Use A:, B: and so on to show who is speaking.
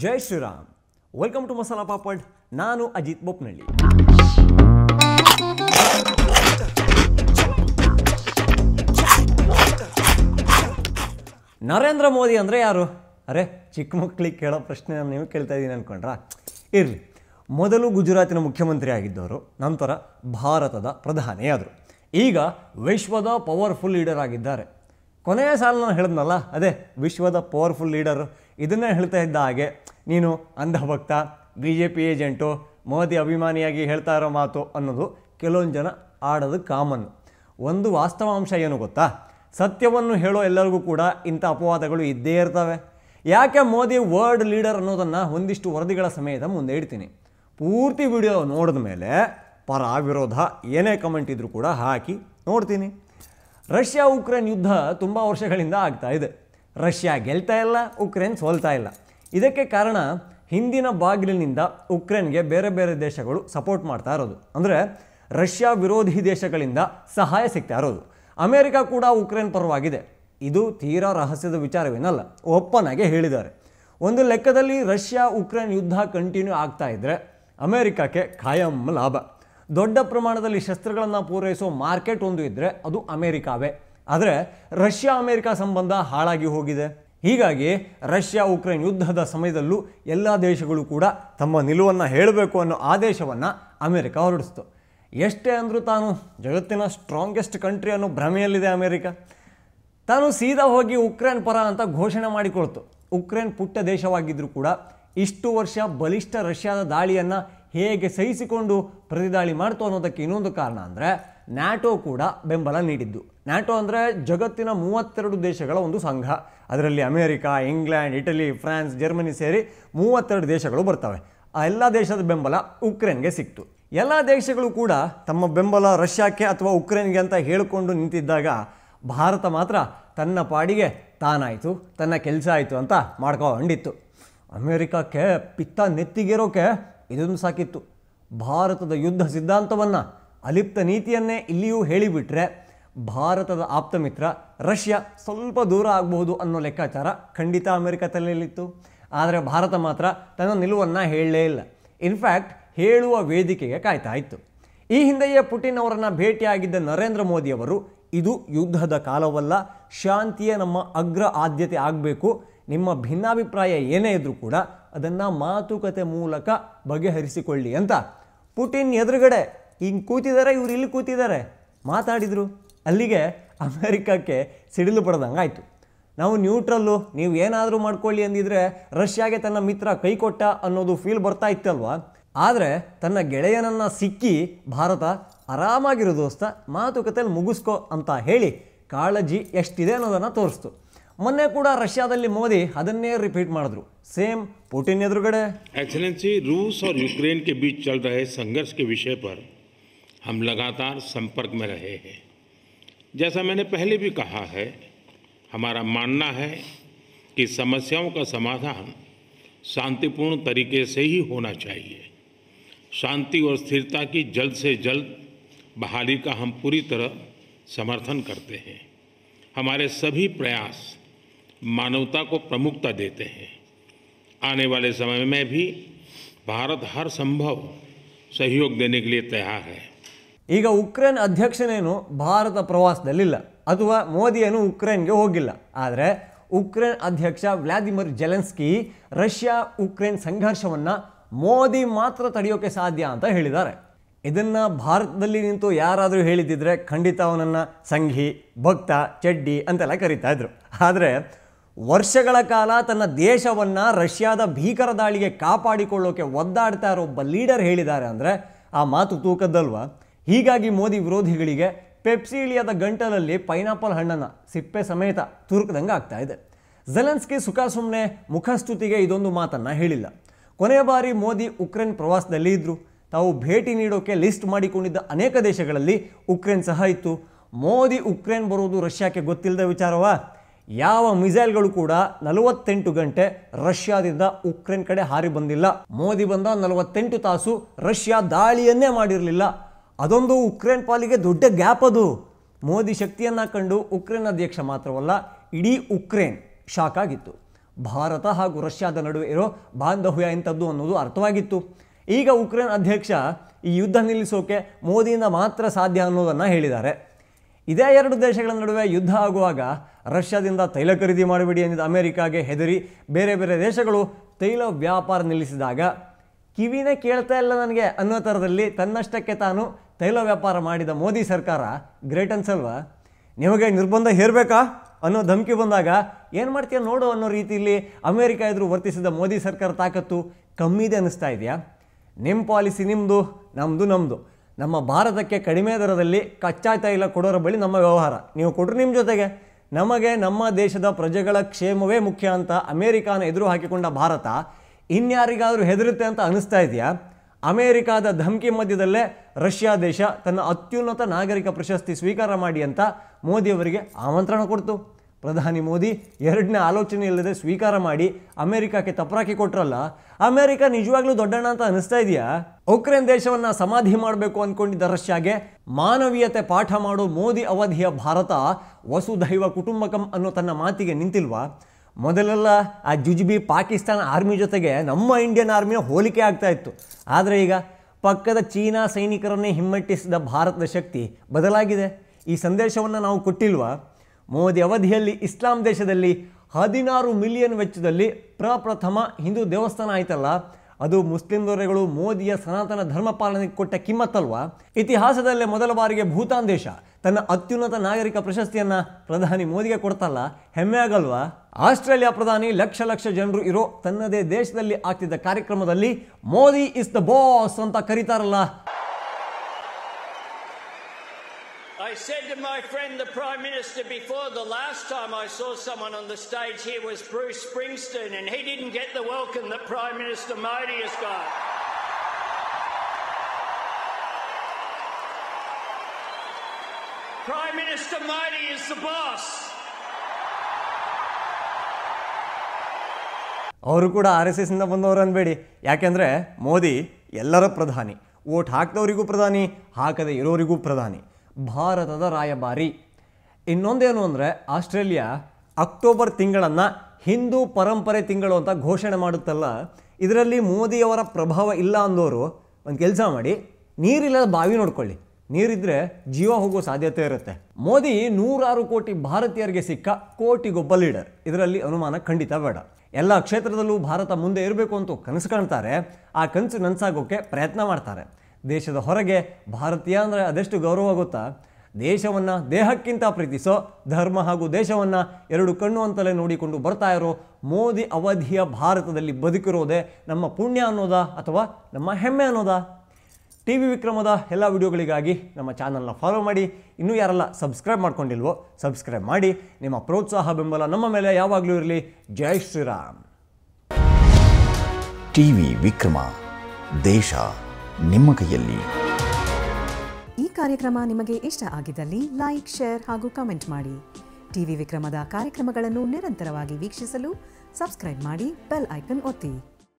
A: Jai Shriram welcome to masala papad ನಾನು ಅಜಿತ್ ಬೊಪ್ನಳ್ಳಿ ನರೇಂದ್ರ ಮೋದಿ ಅಂದರೆ ಯಾರು ಅರೆ ಚಿಕ್ಕ ಮಕ್ಕಳಿಗೆ ಕೇಳೋ ಪ್ರಶ್ನೆ ನಾನು ನೀವು ಕೇಳ್ತಾ ಇದ್ದೀನಿ ಅನ್ಕೊಂಡ್ರಾ ಇರಲಿ ಮೊದಲು ಗುಜರಾತಿನ ಮುಖ್ಯಮಂತ್ರಿ ಆಗಿದ್ದವರು ನಂತರ ಭಾರತದ ಪ್ರಧಾನಿಯಾದರು ಈಗ ವಿಶ್ವದ ಪವರ್ಫುಲ್ ಲೀಡರ್ ಆಗಿದ್ದಾರೆ ಕೊನೆಯ ಸಾಲ ನಾನು ಹೇಳಿದ್ನಲ್ಲ ಅದೇ ವಿಶ್ವದ ಪವರ್ಫುಲ್ ಲೀಡರು ಇದನ್ನೇ ಹೇಳ್ತಾ ಇದ್ದ ಹಾಗೆ ನೀನು ಅಂಧಭಕ್ತ B J P agent Modi ಅಭಿಮಾನಿಯಾಗಿ ಹೇಳ್ತಾ ಇರೋ ಮಾತು ಅನ್ನೋದು ಕೆಲವೊಂದು ಜನ ಆಡೋದು ಕಾಮನ್ ಒಂದು ವಾಸ್ತವಾಂಶ ಏನು ಗೊತ್ತಾ ಸತ್ಯವನ್ನು ಹೇಳೋ ಎಲ್ಲರಿಗೂ ಕೂಡ ಇಂಥ ಅಪವಾದಗಳು ಇದ್ದೇ ಇರ್ತವೆ ಯಾಕೆ ಮೋದಿ ವರ್ಲ್ಡ್ ಲೀಡರ್ ಅನ್ನೋದನ್ನು ಒಂದಿಷ್ಟು ವರದಿಗಳ ಸಮೇತ ಮುಂದೆ ಇಡ್ತೀನಿ ಪೂರ್ತಿ ವಿಡಿಯೋ ನೋಡಿದ ಮೇಲೆ ಪರ ವಿರೋಧ ಏನೇ ಕಮೆಂಟ್ ಇದ್ದರೂ ಕೂಡ ಹಾಕಿ ನೋಡ್ತೀನಿ ರಷ್ಯಾ ಉಕ್ರೇನ್ ಯುದ್ಧ ತುಂಬ ವರ್ಷಗಳಿಂದ ಆಗ್ತಾ ಇದೆ ರಷ್ಯಾ ಗೆಲ್ತಾ ಇಲ್ಲ ಉಕ್ರೇನ್ ಸೋಲ್ತಾ ಇಲ್ಲ ಇದಕ್ಕೆ ಕಾರಣ ಹಿಂದಿನ ಬಾಗಿಲಿನಿಂದ ಉಕ್ರೇನ್ಗೆ ಬೇರೆ ಬೇರೆ ದೇಶಗಳು ಸಪೋರ್ಟ್ ಮಾಡ್ತಾ ಇರೋದು ಅಂದರೆ ರಷ್ಯಾ ವಿರೋಧಿ ದೇಶಗಳಿಂದ ಸಹಾಯ ಸಿಗ್ತಾ ಇರೋದು ಅಮೆರಿಕ ಕೂಡ ಉಕ್ರೇನ್ ಪರವಾಗಿದೆ ಇದು ತೀರಾ ರಹಸ್ಯದ ವಿಚಾರವೇನಲ್ಲ ಓಪನ್ ಆಗಿ ಹೇಳಿದ್ದಾರೆ ಒಂದು ಲೆಕ್ಕದಲ್ಲಿ ರಷ್ಯಾ ಉಕ್ರೇನ್ ಯುದ್ಧ ಕಂಟಿನ್ಯೂ ಆಗ್ತಾ ಇದ್ದರೆ ಅಮೆರಿಕಕ್ಕೆ ಖಾಯಂ ಲಾಭ ದೊಡ್ಡ ಪ್ರಮಾಣದಲ್ಲಿ ಶಸ್ತ್ರಗಳನ್ನು ಪೂರೈಸೋ ಮಾರ್ಕೆಟ್ ಒಂದು ಇದ್ದರೆ ಅದು ಅಮೇರಿಕಾವೇ ಆದರೆ ರಷ್ಯಾ ಅಮೆರಿಕ ಸಂಬಂಧ ಹಾಳಾಗಿ ಹೋಗಿದೆ ಹೀಗಾಗಿ ರಷ್ಯಾ ಉಕ್ರೇನ್ ಯುದ್ಧದ ಸಮಯದಲ್ಲೂ ಎಲ್ಲ ದೇಶಗಳು ಕೂಡ ತಮ್ಮ ನಿಲುವನ್ನು ಹೇಳಬೇಕು ಅನ್ನೋ ಆದೇಶವನ್ನು ಅಮೆರಿಕ ಹೊರಡಿಸ್ತು ಎಷ್ಟೇ ಅಂದರೂ ತಾನು ಜಗತ್ತಿನ ಸ್ಟ್ರಾಂಗೆಸ್ಟ್ ಕಂಟ್ರಿ ಅನ್ನೋ ಭ್ರಮೆಯಲ್ಲಿದೆ ಅಮೆರಿಕ ತಾನು ಸೀದಾ ಹೋಗಿ ಉಕ್ರೇನ್ ಪರ ಅಂತ ಘೋಷಣೆ ಮಾಡಿಕೊಳ್ತು ಉಕ್ರೇನ್ ಪುಟ್ಟ ದೇಶವಾಗಿದ್ದರೂ ಕೂಡ ಇಷ್ಟು ವರ್ಷ ಬಲಿಷ್ಠ ರಷ್ಯಾದ ದಾಳಿಯನ್ನು ಹೇಗೆ ಸಹಿಸಿಕೊಂಡು ಪ್ರತಿದಾಳಿ ಮಾಡ್ತು ಅನ್ನೋದಕ್ಕೆ ಇನ್ನೊಂದು ಕಾರಣ ಅಂದರೆ ನ್ಯಾಟೋ ಕೂಡ ಬೆಂಬಲ ನೀಡಿದ್ದು ನ್ಯಾಟೋ ಅಂದರೆ ಜಗತ್ತಿನ ಮೂವತ್ತೆರಡು ದೇಶಗಳ ಒಂದು ಸಂಘ ಅದರಲ್ಲಿ America England Italy France Germany ಸೇರಿ ಮೂವತ್ತೆರಡು ದೇಶಗಳು ಬರ್ತವೆ ಆ ಎಲ್ಲ ದೇಶದ ಬೆಂಬಲ ಉಕ್ರೇನ್ಗೆ ಸಿಕ್ತು ಎಲ್ಲ ದೇಶಗಳು ಕೂಡ ತಮ್ಮ ಬೆಂಬಲ ರಷ್ಯಾಕ್ಕೆ ಅಥವಾ ಉಕ್ರೇನ್ಗೆ ಅಂತ ಹೇಳಿಕೊಂಡು ನಿಂತಿದ್ದಾಗ ಭಾರತ ಮಾತ್ರ ತನ್ನ ಪಾಡಿಗೆ ತಾನಾಯಿತು ತನ್ನ ಕೆಲಸ ಆಯಿತು ಅಂತ ಮಾಡ್ಕೊಂಡಿತ್ತು ಅಮೇರಿಕಕ್ಕೆ ಪಿತ್ತ ನೆತ್ತಿಗೇರೋಕೆ ಇದೊಂದು ಸಾಕಿತ್ತು ಭಾರತದ ಯುದ್ಧ ಸಿದ್ಧಾಂತವನ್ನು ಅಲಿಪ್ತ ನೀತಿಯನ್ನೇ ಇಲ್ಲಿಯೂ ಹೇಳಿಬಿಟ್ರೆ ಭಾರತದ ಆಪ್ತಮಿತ್ರ ರಷ್ಯಾ ಸ್ವಲ್ಪ ದೂರ ಆಗಬಹುದು ಅನ್ನೋ ಲೆಕ್ಕಾಚಾರ ಖಂಡಿತ ಅಮೆರಿಕ ತಲೆಯಲ್ಲಿತ್ತು ಆದರೆ ಭಾರತ ಮಾತ್ರ ತನ್ನ ನಿಲುವನ್ನು ಹೇಳಲೇ ಇಲ್ಲ ಇನ್ಫ್ಯಾಕ್ಟ್ ಹೇಳುವ ವೇದಿಕೆಗೆ ಕಾಯ್ತಾ ಇತ್ತು ಈ ಹಿಂದೆಯೇ ಪುಟಿನ್ ಅವರನ್ನು ಭೇಟಿಯಾಗಿದ್ದ ನರೇಂದ್ರ ಮೋದಿಯವರು ಇದು ಯುದ್ಧದ ಕಾಲವಲ್ಲ ಶಾಂತಿಯೇ ನಮ್ಮ ಅಗ್ರ ಆದ್ಯತೆ ಆಗಬೇಕು ನಿಮ್ಮ ಭಿನ್ನಾಭಿಪ್ರಾಯ ಏನೇ ಇದ್ದರೂ ಕೂಡ ಅದನ್ನು ಮಾತುಕತೆ ಮೂಲಕ ಬಗೆಹರಿಸಿಕೊಳ್ಳಿ ಅಂತ ಪುಟಿನ್ ಎದುರುಗಡೆ ಹಿಂಗೆ ಕೂತಿದ್ದಾರೆ ಇವ್ರು ಇಲ್ಲಿ ಕೂತಿದ್ದಾರೆ ಮಾತಾಡಿದರು ಅಲ್ಲಿಗೆ ಅಮೇರಿಕಕ್ಕೆ ಸಿಡಿಲು ಪಡೆದಂಗೆ ಆಯಿತು ನಾವು ನ್ಯೂಟ್ರಲ್ಲು ನೀವು ಏನಾದರೂ ಮಾಡ್ಕೊಳ್ಳಿ ಅಂದಿದ್ರೆ ರಷ್ಯಾಗೆ ತನ್ನ ಮಿತ್ರ ಕೈ ಕೊಟ್ಟ ಅನ್ನೋದು ಫೀಲ್ ಬರ್ತಾ ಇತ್ತಲ್ವಾ ಆದರೆ ತನ್ನ ಗೆಳೆಯನನ್ನು ಸಿಕ್ಕಿ ಭಾರತ ಆರಾಮಾಗಿರೋ ದೋಸ್ತ ಮಾತುಕತೆಯಲ್ಲಿ ಮುಗಿಸ್ಕೋ ಅಂತ ಹೇಳಿ ಕಾಳಜಿ ಎಷ್ಟಿದೆ ಅನ್ನೋದನ್ನು ತೋರಿಸ್ತು ಮೊನ್ನೆ ಕೂಡ ರಷ್ಯಾದಲ್ಲಿ ಮೋದಿ ಅದನ್ನೇ ರಿಪೀಟ್ ಮಾಡಿದ್ರು ಸೇಮ್ ಪುಟಿನ್ ಎದುರುಗಡೆ ಎಕ್ಸಲೆನ್ಸಿ ರೂಸ್ ಆರ್ ಯುಕ್ರೇನ್ಗೆ ಬೀಚ್ बीच ಸಂಘರ್ಷಕ್ಕೆ ವಿಷಯ ಸಂಘರ್ಷ हम लगातार संपर्क में रहे हैं जैसा मैंने पहले भी कहा है हमारा मानना है कि समस्याओं का समाधान शांतिपूर्ण तरीके से ही होना चाहिए शांति और स्थिरता की जल्द से जल्द बहाली का हम पूरी तरह समर्थन करते हैं हमारे सभी प्रयास मानवता को प्रमुखता देते हैं आने वाले समय में भी भारत हर संभव सहयोग देने के लिए तैयार है ಈಗ ಉಕ್ರೇನ್ ಅಧ್ಯಕ್ಷನೇನು ಭಾರತ ಪ್ರವಾಸದಲ್ಲಿಲ್ಲ ಅಥವಾ ಮೋದಿಯನ್ನು ಉಕ್ರೇನ್ಗೆ ಹೋಗಿಲ್ಲ ಆದರೆ ಉಕ್ರೇನ್ ಅಧ್ಯಕ್ಷ ವ್ಲಾದಿಮಿರ್ ಜೆಲೆನ್ಸ್ಕಿ ರಷ್ಯಾ ಉಕ್ರೇನ್ ಸಂಘರ್ಷವನ್ನು ಮೋದಿ ಮಾತ್ರ ತಡೆಯೋಕೆ ಸಾಧ್ಯ ಅಂತ ಹೇಳಿದ್ದಾರೆ ಇದನ್ನು ಭಾರತದಲ್ಲಿ ನಿಂತು ಯಾರಾದರೂ ಹೇಳಿದ್ದಿದ್ರೆ ಖಂಡಿತ ಅವನನ್ನು ಸಂಘಿ ಭಕ್ತ ಚಡ್ಡಿ ಅಂತೆಲ್ಲ ಕರೀತಾ ಇದ್ರು ಆದರೆ ವರ್ಷಗಳ ಕಾಲ ತನ್ನ ದೇಶವನ್ನು ರಷ್ಯಾದ ಭೀಕರ ದಾಳಿಗೆ ಕಾಪಾಡಿಕೊಳ್ಳೋಕೆ ಒದ್ದಾಡ್ತಾ ಇರೋ ಒಬ್ಬ ಲೀಡರ್ ಹೇಳಿದ್ದಾರೆ ಅಂದರೆ ಆ ಮಾತು ತೂಕದ್ದಲ್ವಾ ಹೀಗಾಗಿ ಮೋದಿ ವಿರೋಧಿಗಳಿಗೆ ಪೆಪ್ಸಿ ಇಳಿಯದ ಗಂಟಲಲ್ಲಿ ಪೈನಾಪಲ್ ಹಣ್ಣನ್ನು ಸಿಪ್ಪೆ ಸಮೇತ ತುರುಕದಂಗೆ ಆಗ್ತಾ ಇದೆ ಝೆಲೆನ್ಸ್ಕಿ ಸುಖ ಸುಮ್ಮನೆ ಮುಖಸ್ತುತಿಗೆ ಇದೊಂದು ಮಾತನ್ನು ಹೇಳಿಲ್ಲ ಕೊನೆಯ ಬಾರಿ ಮೋದಿ ಉಕ್ರೇನ್ ಪ್ರವಾಸದಲ್ಲಿ ಇದ್ದರು ತಾವು ಭೇಟಿ ನೀಡೋಕೆ ಲಿಸ್ಟ್ ಮಾಡಿಕೊಂಡಿದ್ದ ಅನೇಕ ದೇಶಗಳಲ್ಲಿ ಉಕ್ರೇನ್ ಸಹ ಇತ್ತು ಮೋದಿ ಉಕ್ರೇನ್ ಬರೋದು ರಷ್ಯಾಕ್ಕೆ ಗೊತ್ತಿಲ್ಲದ ವಿಚಾರವಾ ಯಾವ ಮಿಸೈಲ್ಗಳು ಕೂಡ ನಲವತ್ತೆಂಟು ಗಂಟೆ ರಷ್ಯಾದಿಂದ ಉಕ್ರೇನ್ ಕಡೆ ಹಾರಿ ಬಂದಿಲ್ಲ ಮೋದಿ ಬಂದ ನಲವತ್ತೆಂಟು ತಾಸು ರಷ್ಯಾ ದಾಳಿಯನ್ನೇ ಮಾಡಿರಲಿಲ್ಲ ಅದೊಂದು ಉಕ್ರೇನ್ ಪಾಲಿಗೆ ದೊಡ್ಡ ಗ್ಯಾಪ್ ಅದು ಮೋದಿ ಶಕ್ತಿಯನ್ನು ಕಂಡು ಉಕ್ರೇನ್ ಅಧ್ಯಕ್ಷ ಮಾತ್ರವಲ್ಲ ಇಡೀ ಉಕ್ರೇನ್ ಶಾಕ್ ಆಗಿತ್ತು ಭಾರತ ಹಾಗೂ ರಷ್ಯಾದ ನಡುವೆ ಇರೋ ಬಾಂಧವ್ಯ ಇಂಥದ್ದು ಅನ್ನೋದು ಅರ್ಥವಾಗಿತ್ತು ಈಗ ಉಕ್ರೇನ್ ಅಧ್ಯಕ್ಷ ಈ ಯುದ್ಧ ನಿಲ್ಲಿಸೋಕೆ ಮೋದಿಯಿಂದ ಮಾತ್ರ ಸಾಧ್ಯ ಅನ್ನೋದನ್ನು ಹೇಳಿದ್ದಾರೆ ಇದೇ ಎರಡು ದೇಶಗಳ ನಡುವೆ ಯುದ್ಧ ಆಗುವಾಗ ರಷ್ಯಾದಿಂದ ತೈಲ ಖರೀದಿ ಮಾಡಬೇಡಿ ಎಂದಿದ್ದ ಅಮೆರಿಕಾಗೆ ಹೆದರಿ ಬೇರೆ ಬೇರೆ ದೇಶಗಳು ತೈಲ ವ್ಯಾಪಾರ ನಿಲ್ಲಿಸಿದಾಗ ಕಿವಿನೇ ಕೇಳ್ತಾ ಇಲ್ಲ ನನಗೆ ಅನ್ನೋ ಥರದಲ್ಲಿ ತನ್ನಷ್ಟಕ್ಕೆ ತಾನು ತೈಲ ವ್ಯಾಪಾರ ಮಾಡಿದ ಮೋದಿ ಸರ್ಕಾರ ಗ್ರೇಟ್ ಅನ್ಸಲ್ವಾ ನಿಮಗೆ ನಿರ್ಬಂಧ ಹೇರಬೇಕಾ ಅನ್ನೋ ಧಮಕಿ ಬಂದಾಗ ಏನು ಮಾಡ್ತೀಯ ನೋಡು ಅನ್ನೋ ರೀತಿಯಲ್ಲಿ ಅಮೇರಿಕ ಎದುರು ವರ್ತಿಸಿದ ಮೋದಿ ಸರ್ಕಾರ ತಾಕತ್ತು ಕಮ್ಮಿದೆ ಅನ್ನಿಸ್ತಾ ಇದೆಯಾ ನಿಮ್ಮ ಪಾಲಿಸಿ ನಿಮ್ಮದು ನಮ್ಮದು ನಮ್ಮದು ನಮ್ಮ ಭಾರತಕ್ಕೆ ಕಡಿಮೆ ದರದಲ್ಲಿ ಕಚ್ಚಾ ತೈಲ ಕೊಡೋರ ಬಳಿ ನಮ್ಮ ವ್ಯವಹಾರ ನೀವು ಕೊಟ್ಟರು ನಿಮ್ಮ ಜೊತೆಗೆ ನಮಗೆ ನಮ್ಮ ದೇಶದ ಪ್ರಜೆಗಳ ಕ್ಷೇಮವೇ ಮುಖ್ಯ ಅಂತ ಅಮೇರಿಕಾನ ಎದುರು ಹಾಕಿಕೊಂಡ ಭಾರತ ಇನ್ಯಾರಿಗಾದರೂ ಹೆದರುತ್ತೆ ಅಂತ ಅನ್ನಿಸ್ತಾ ಇದೆಯಾ ಅಮೇರಿಕಾದ ಧಮಕಿ ಮಧ್ಯದಲ್ಲೇ ರಷ್ಯಾ ದೇಶ ತನ್ನ ಅತ್ಯುನ್ನತ ನಾಗರಿಕ ಪ್ರಶಸ್ತಿ ಸ್ವೀಕಾರ ಮಾಡಿ ಅಂತ ಮೋದಿಯವರಿಗೆ ಆಮಂತ್ರಣ ಕೊಡ್ತು ಪ್ರಧಾನಿ ಮೋದಿ ಎರಡನೇ ಆಲೋಚನೆ ಇಲ್ಲದೆ ಸ್ವೀಕಾರ ಮಾಡಿ ಅಮೆರಿಕಕ್ಕೆ ತಪರಾಕಿ ಕೊಟ್ರಲ್ಲ ಅಮೆರಿಕ ನಿಜವಾಗ್ಲೂ ದೊಡ್ಡಣ್ಣ ಅಂತ ಅನಿಸ್ತಾ ಇದೆಯಾ ಉಕ್ರೇನ್ ದೇಶವನ್ನ ಸಮಾಧಿ ಮಾಡಬೇಕು ಅಂದ್ಕೊಂಡಿದ್ದ ರಷ್ಯಾಗೆ ಮಾನವೀಯತೆ ಪಾಠ ಮಾಡೋ ಮೋದಿ ಅವಧಿಯ ಭಾರತ ವಸುಧೈವ ಕುಟುಂಬಕಂ ಅನ್ನೋ ತನ್ನ ಮಾತಿಗೆ ನಿಂತಿಲ್ವಾ ಮೊದಲೆಲ್ಲ ಆ ಜುಜುಬಿ ಪಾಕಿಸ್ತಾನ ಆರ್ಮಿ ಜೊತೆಗೆ ನಮ್ಮ ಇಂಡಿಯನ್ ಆರ್ಮಿಯ ಹೋಲಿಕೆ ಆಗ್ತಾ ಇತ್ತು ಆದರೆ ಈಗ ಪಕ್ಕದ ಚೀನಾ ಸೈನಿಕರನ್ನೇ ಹಿಮ್ಮೆಟ್ಟಿಸಿದ ಭಾರತದ ಶಕ್ತಿ ಬದಲಾಗಿದೆ ಈ ಸಂದೇಶವನ್ನು ನಾವು ಕೊಟ್ಟಿಲ್ವ ಮೋದಿ ಅವಧಿಯಲ್ಲಿ ಇಸ್ಲಾಂ ದೇಶದಲ್ಲಿ ಹದಿನಾರು ಮಿಲಿಯನ್ ವೆಚ್ಚದಲ್ಲಿ ಪ್ರಪ್ರಥಮ ಹಿಂದೂ ದೇವಸ್ಥಾನ ಆಯ್ತಲ್ಲ ಅದು ಮುಸ್ಲಿಂ ದೊರೆಗಳು ಮೋದಿಯ ಸನಾತನ ಧರ್ಮ ಪಾಲನೆಗೆ ಕೊಟ್ಟ ಕಿಮ್ಮತ್ತಲ್ವಾ ಇತಿಹಾಸದಲ್ಲೇ ಮೊದಲ ಬಾರಿಗೆ ಭೂತಾನ್ ದೇಶ ತನ್ನ ಅತ್ಯುನ್ನತ ನಾಗರಿಕ ಪ್ರಶಸ್ತಿಯನ್ನು ಪ್ರಧಾನಿ ಮೋದಿಗೆ ಕೊಡ್ತಲ್ಲ ಹೆಮ್ಮೆ ಆಗಲ್ವಾ ಆಸ್ಟ್ರೇಲಿಯಾ ಪ್ರಧಾನಿ ಲಕ್ಷ ಲಕ್ಷ ಜನರು ಇರೋ ತನ್ನದೇ ದೇಶದಲ್ಲಿ ಆಗ್ತಿದ್ದ ಕಾರ್ಯಕ್ರಮದಲ್ಲಿ ಮೋದಿ ಇಸ್ ದ ಬಾಸ್ ಅಂತ ಕರೀತಾರಲ್ಲ I said to my friend the Prime Minister before the last time I saw someone on the stage here was Bruce Springsteen, and he didn't get the welcome that Prime Minister Modi has got. Prime Minister Modi is the boss. ಅವರು ಕೂಡ R S ಎಸ್ನಿಂದ ಬಂದವರು ಅನ್ಬೇಡಿ ಯಾಕೆಂದರೆ ಮೋದಿ ಎಲ್ಲರ ಪ್ರಧಾನಿ vote ಹಾಕಿದವರಿಗೂ ಪ್ರಧಾನಿ ಹಾಕದೇ ಇರೋರಿಗೂ ಪ್ರಧಾನಿ ಭಾರತದ ರಾಯಭಾರಿ ಇನ್ನೊಂದೇನು ಅಂದರೆ ಆಸ್ಟ್ರೇಲಿಯಾ ಅಕ್ಟೋಬರ್ ತಿಂಗಳನ್ನು ಹಿಂದೂ ಪರಂಪರೆ ತಿಂಗಳು ಅಂತ ಘೋಷಣೆ ಮಾಡುತ್ತಲ್ಲ ಇದರಲ್ಲಿ ಮೋದಿಯವರ ಪ್ರಭಾವ ಇಲ್ಲ ಅಂದವರು ಒಂದು ಕೆಲಸ ಮಾಡಿ ನೀರಿಲ್ಲದ ಬಾವಿ ನೋಡ್ಕೊಳ್ಳಿ ನೀರಿದ್ರೆ ಜೀವ ಹೋಗೋ ಸಾಧ್ಯತೆ ಇರುತ್ತೆ ಮೋದಿ ನೂರಾರು ಕೋಟಿ ಭಾರತೀಯರಿಗೆ ಸಿಕ್ಕ ಕೋಟಿಗೊಬ್ಬ ಲೀಡರ್ ಇದರಲ್ಲಿ ಅನುಮಾನ ಖಂಡಿತ ಬೇಡ ಎಲ್ಲ ಕ್ಷೇತ್ರದಲ್ಲೂ ಭಾರತ ಮುಂದೆ ಇರಬೇಕು ಅಂತ ಕನಸು ಕಾಣ್ತಾರೆ ಆ ಕನಸು ನನಸಾಗೋಕ್ಕೆ ಪ್ರಯತ್ನ ಮಾಡ್ತಾರೆ ದೇಶದ ಹೊರಗೆ ಭಾರತೀಯ ಅಂದರೆ ಅದೆಷ್ಟು ಗೌರವ ಗೊತ್ತಾ ದೇಶವನ್ನು ದೇಹಕ್ಕಿಂತ ಪ್ರೀತಿಸೋ ಧರ್ಮ ಹಾಗೂ ದೇಶವನ್ನು ಎರಡು ಕಣ್ಣು ಅಂತಲೇ ನೋಡಿಕೊಂಡು ಬರ್ತಾ ಇರೋ ಮೋದಿ ಅವಧಿಯ ಭಾರತದಲ್ಲಿ ಬದುಕಿರೋದೇ ನಮ್ಮ ಪುಣ್ಯ ಅನ್ನೋದಾ ಅಥವಾ ನಮ್ಮ ಹೆಮ್ಮೆ ಅನ್ನೋದಾ ಟಿ ವಿ ವಿಕ್ರಮದ ಎಲ್ಲ ವಿಡಿಯೋಗಳಿಗಾಗಿ ನಮ್ಮ ಚಾನಲ್ನ ಫಾಲೋ ಮಾಡಿ ಇನ್ನೂ ಯಾರೆಲ್ಲ ಸಬ್ಸ್ಕ್ರೈಬ್ ಮಾಡ್ಕೊಂಡಿಲ್ವೋ ಸಬ್ಸ್ಕ್ರೈಬ್ ಮಾಡಿ ನಿಮ್ಮ ಪ್ರೋತ್ಸಾಹ ಬೆಂಬಲ ನಮ್ಮ ಮೇಲೆ ಯಾವಾಗಲೂ ಇರಲಿ ಜೈ ಶ್ರೀರಾಮ್ ಟಿ ವಿ ವಿಕ್ರಮ ದೇಶ ನಿಮ್ಮ ಕೈಯಲ್ಲಿ ಈ ಕಾರ್ಯಕ್ರಮ ನಿಮಗೆ ಇಷ್ಟ ಆಗಿದ್ದಲ್ಲಿ ಲೈಕ್ ಶೇರ್ ಹಾಗೂ ಕಮೆಂಟ್ ಮಾಡಿ ಟಿವಿ ವಿಕ್ರಮದ ಕಾರ್ಯಕ್ರಮಗಳನ್ನು ನಿರಂತರವಾಗಿ ವೀಕ್ಷಿಸಲು ಸಬ್ಸ್ಕ್ರೈಬ್ ಮಾಡಿ ಬೆಲ್ ಐಕನ್ ಒತ್ತಿ